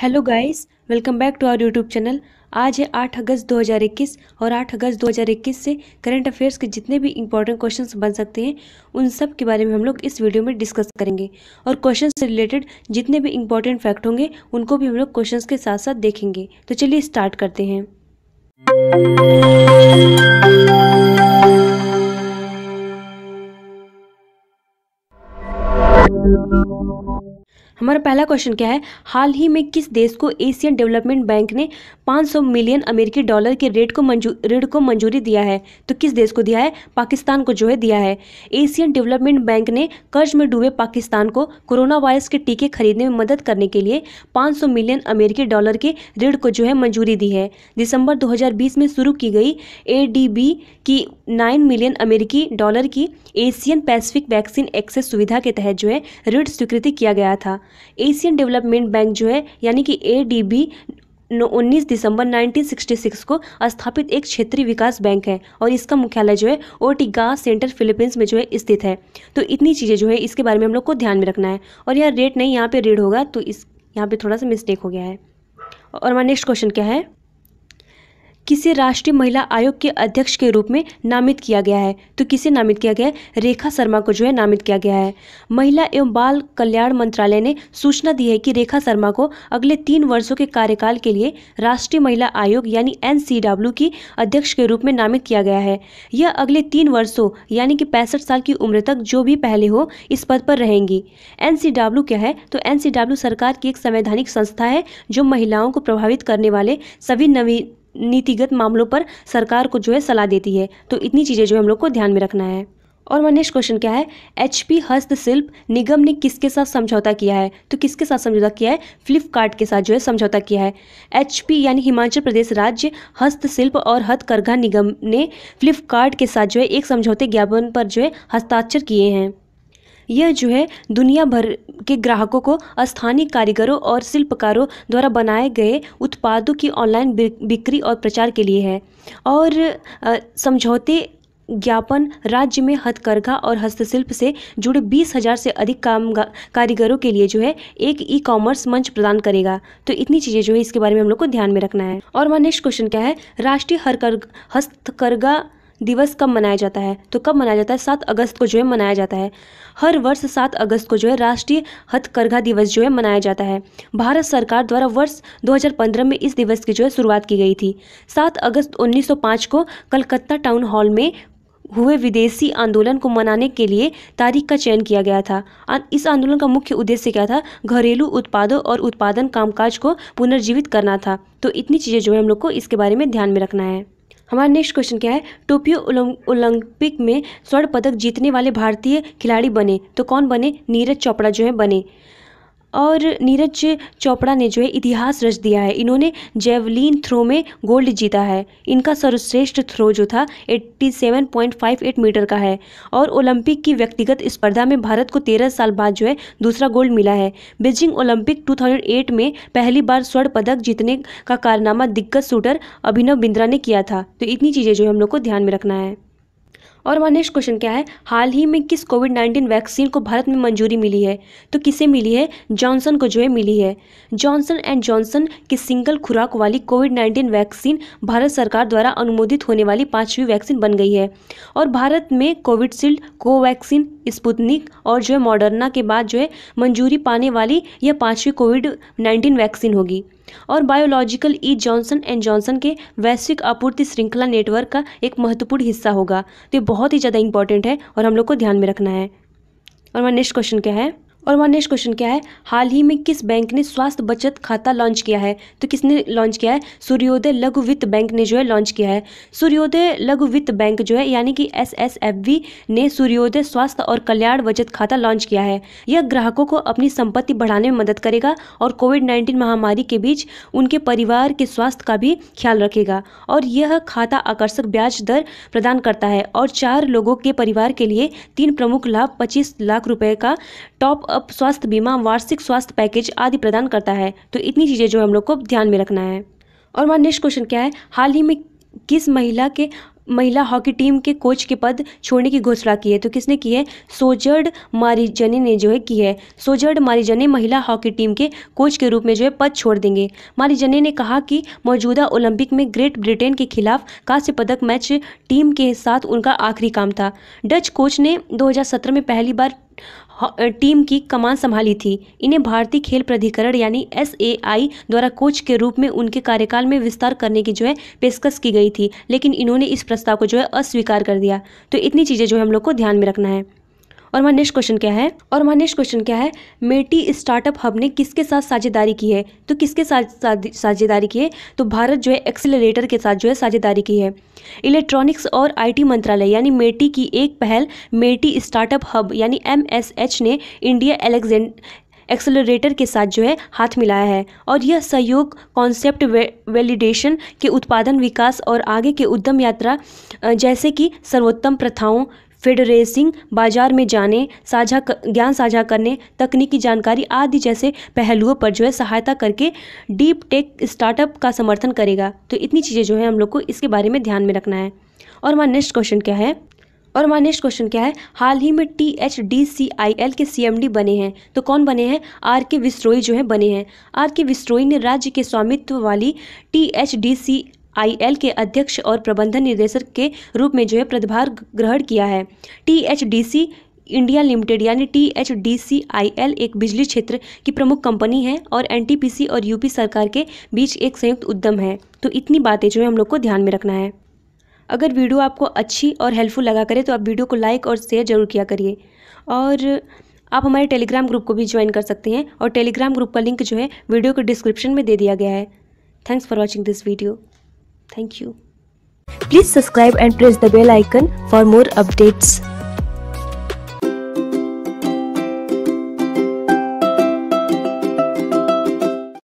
Hello guys welcome back to our YouTube channel आज है 8 अगस्त 2021 और 8 अगस्त 2021 से करंट अफेयर्स के जितने भी इंपॉर्टेंट क्वेश्चंस बन सकते हैं उन सब के बारे में हम लोग इस वीडियो में डिस्कस करेंगे और क्वेश्चन से रिलेटेड जितने भी इंपॉर्टेंट फैक्ट होंगे उनको भी हम लोग क्वेश्चन के साथ साथ देखेंगे तो चलिए स्टार्ट करते हैं हमारा पहला क्वेश्चन क्या है हाल ही में किस देश को एशियन डेवलपमेंट बैंक ने 500 मिलियन अमेरिकी डॉलर के रेट को मंजू ऋण को मंजूरी दिया है तो किस देश को दिया है पाकिस्तान को जो है दिया है एशियन डेवलपमेंट बैंक ने कर्ज में डूबे पाकिस्तान को कोरोना वायरस के टीके खरीदने में मदद करने के लिए 500 मिलियन अमेरिकी डॉलर के ऋण को जो है मंजूरी दी है दिसंबर 2020 में शुरू की गई ए की 9 मिलियन अमेरिकी डॉलर की एशियन पैसिफिक वैक्सीन एक्सेस सुविधा के तहत जो है ऋण स्वीकृति किया गया था एशियन डेवलपमेंट बैंक जो है यानी कि ए उन्नीस दिसंबर 1966 को स्थापित एक क्षेत्रीय विकास बैंक है और इसका मुख्यालय जो है ओटिगा सेंटर फिलीपींस में जो है स्थित है तो इतनी चीज़ें जो है इसके बारे में हम लोग को ध्यान में रखना है और यह रेट नहीं यहाँ पे रेड होगा तो इस यहाँ पे थोड़ा सा मिस्टेक हो गया है और हमारा नेक्स्ट क्वेश्चन क्या है किसे राष्ट्रीय महिला आयोग के अध्यक्ष के रूप में नामित किया गया है तो किसे नामित किया गया है रेखा शर्मा को जो है नामित किया गया है महिला एवं बाल कल्याण मंत्रालय ने सूचना दी है कि रेखा शर्मा को अगले तीन वर्षों के कार्यकाल के लिए राष्ट्रीय महिला आयोग यानी एन की अध्यक्ष के रूप में नामित किया गया है यह अगले तीन वर्षों यानी कि पैंसठ साल की उम्र तक जो भी पहले हो इस पद पर रहेंगी एन क्या है तो एन सरकार की एक संवैधानिक संस्था है जो महिलाओं को प्रभावित करने वाले सभी नवीन नीतिगत मामलों पर सरकार को जो है सलाह देती है तो इतनी चीज़ें जो है हम लोग को ध्यान में रखना है और हमारा नेक्स्ट क्वेश्चन क्या है एच पी हस्तशिल्प निगम ने किसके साथ समझौता किया है तो किसके साथ समझौता किया है फ्लिपकार्ट के साथ जो है समझौता किया है एच पी यानी हिमाचल प्रदेश राज्य हस्तशिल्प और हथकरघा निगम ने फ्लिपकार्ट के साथ जो है एक समझौते ज्ञापन पर जो है हस्ताक्षर किए हैं यह जो है दुनिया भर के ग्राहकों को स्थानीय कारीगरों और शिल्पकारों द्वारा बनाए गए उत्पादों की ऑनलाइन बिक्री और प्रचार के लिए है और समझौते ज्ञापन राज्य में हथकरघा और हस्तशिल्प से जुड़े बीस हजार से अधिक काम कारीगरों के लिए जो है एक ई कॉमर्स मंच प्रदान करेगा तो इतनी चीज़ें जो है इसके बारे में हम लोग को ध्यान में रखना है और हमारा नेक्स्ट क्वेश्चन क्या है राष्ट्रीय हरकर हस्तकरघा दिवस कब मनाया जाता है तो कब मनाया जाता है सात अगस्त को जो है मनाया जाता है हर वर्ष सात अगस्त को जो है राष्ट्रीय हथकरघा दिवस जो है मनाया जाता है भारत सरकार द्वारा वर्ष 2015 में इस दिवस की जो है शुरुआत की गई थी सात अगस्त 1905 को कलकत्ता टाउन हॉल में हुए विदेशी आंदोलन को मनाने के लिए तारीख का चयन किया गया था इस आंदोलन का मुख्य उद्देश्य क्या था घरेलू उत्पादों और उत्पादन कामकाज को पुनर्जीवित करना था तो इतनी चीज़ें जो है हम लोग को इसके बारे में ध्यान में रखना है हमारा नेक्स्ट क्वेश्चन क्या है टोक्यो ओलंपिक में स्वर्ण पदक जीतने वाले भारतीय खिलाड़ी बने तो कौन बने नीरज चोपड़ा जो है बने और नीरज चोपड़ा ने जो है इतिहास रच दिया है इन्होंने जेवलिन थ्रो में गोल्ड जीता है इनका सर्वश्रेष्ठ थ्रो जो था 87.58 मीटर का है और ओलंपिक की व्यक्तिगत स्पर्धा में भारत को 13 साल बाद जो है दूसरा गोल्ड मिला है बीजिंग ओलंपिक 2008 में पहली बार स्वर्ण पदक जीतने का कारनामा दिग्गज शूटर अभिनव बिंद्रा ने किया था तो इतनी चीज़ें जो है हम लोग को ध्यान में रखना है और हमारा नेक्स्ट क्वेश्चन क्या है हाल ही में किस कोविड नाइन्टीन वैक्सीन को भारत में मंजूरी मिली है तो किसे मिली है जॉनसन को जो है मिली है जॉनसन एंड जॉनसन की सिंगल खुराक वाली कोविड नाइन्टीन वैक्सीन भारत सरकार द्वारा अनुमोदित होने वाली पाँचवीं वैक्सीन बन गई है और भारत में कोविडशील्ड कोवैक्सीन स्पुतनिक और जो है मॉडर्ना के बाद जो है मंजूरी पाने वाली यह पाँचवीं कोविड नाइन्टीन वैक्सीन होगी और Biological E Johnson and Johnson के वैश्विक आपूर्ति श्रृंखला नेटवर्क का एक महत्वपूर्ण हिस्सा होगा तो ये बहुत ही ज़्यादा इंपॉर्टेंट है और हम लोग को ध्यान में रखना है और हमारा नेक्स्ट क्वेश्चन क्या है और हमारा नेक्स्ट क्वेश्चन क्या है हाल ही में किस बैंक ने स्वास्थ्य बचत खाता लॉन्च किया है तो किसने लॉन्च किया है सूर्योदय लघु वित्त बैंक ने जो है लॉन्च किया है सूर्योदय लघु वित्त बैंक जो है यानी कि एस एस एफ ने सूर्योदय स्वास्थ्य और कल्याण बचत खाता लॉन्च किया है यह ग्राहकों को अपनी संपत्ति बढ़ाने में मदद करेगा और कोविड नाइन्टीन महामारी के बीच उनके परिवार के स्वास्थ्य का भी ख्याल रखेगा और यह खाता आकर्षक ब्याज दर प्रदान करता है और चार लोगों के परिवार के लिए तीन प्रमुख लाभ पच्चीस लाख रुपए का टॉप अप स्वास्थ्य बीमा वार्षिक स्वास्थ्य पैकेज आदि प्रदान करता है तो इतनी चीज़ें जो हम लोग को ध्यान में रखना है और हमारा नेक्स्ट क्वेश्चन क्या है हाल ही में किस महिला के महिला हॉकी टीम के कोच के पद छोड़ने की घोषणा की है तो किसने की है सोजर्ड मारिजने ने जो है की है सोजर्ड मारिजने महिला हॉकी टीम के कोच के रूप में जो है पद छोड़ देंगे मारिजने ने कहा कि मौजूदा ओलंपिक में ग्रेट ब्रिटेन के खिलाफ कांस्य पदक मैच टीम के साथ उनका आखिरी काम था डच कोच ने दो में पहली बार टीम की कमान संभाली थी इन्हें भारतीय खेल प्राधिकरण यानी एस द्वारा कोच के रूप में उनके कार्यकाल में विस्तार करने की जो है पेशकश की गई थी लेकिन इन्होंने इस प्रस्ताव को जो है अस्वीकार कर दिया तो इतनी चीज़ें जो है हम लोग को ध्यान में रखना है और हमारा नेक्स्ट क्वेश्चन क्या है और हमारा नेक्स्ट क्वेश्चन क्या है मेटी स्टार्टअप हब ने किसके साथ साझेदारी की है तो किसके साथ साझेदारी की है तो भारत जो है एक्सेलरेटर के साथ जो है साझेदारी की है इलेक्ट्रॉनिक्स और आईटी मंत्रालय यानी मेटी की एक पहल मेटी स्टार्टअप हब यानी एम ने इंडिया एलेक्जेंड एक्सेलरेटर के साथ जो है हाथ मिलाया है और यह सहयोग कॉन्सेप्ट वैलिडेशन के उत्पादन विकास और आगे के उद्यम यात्रा जैसे कि सर्वोत्तम प्रथाओं फेडरेसिंग बाजार में जाने साझा ज्ञान साझा करने तकनीकी जानकारी आदि जैसे पहलुओं पर जो है सहायता करके डीप टेक स्टार्टअप का समर्थन करेगा तो इतनी चीज़ें जो है हम लोग को इसके बारे में ध्यान में रखना है और हमारा नेक्स्ट क्वेश्चन क्या है और हमारा नेक्स्ट क्वेश्चन क्या है हाल ही में T H D C I L के सी एम डी बने हैं तो कौन बने हैं आर के विस्ट्रोई जो है बने हैं आर के विस्ट्रोई ने राज्य के स्वामित्व वाली T H D C I के अध्यक्ष और प्रबंधन निदेशक के रूप में जो है पदभार ग्रहण किया है T H D C India limited यानी T H D C I L एक बिजली क्षेत्र की प्रमुख कंपनी है और एन टी पी सी और यूपी सरकार के बीच एक संयुक्त उद्यम है तो इतनी बातें जो है हम लोग को ध्यान में रखना है अगर वीडियो आपको अच्छी और हेल्पफुल लगा करे तो आप वीडियो को लाइक और शेयर जरूर किया करिए और आप हमारे टेलीग्राम ग्रुप को भी ज्वाइन कर सकते हैं और टेलीग्राम ग्रुप का लिंक जो है वीडियो के डिस्क्रिप्शन में दे दिया गया है thanks for watching this video Thank you. Please subscribe and press the bell icon for more updates.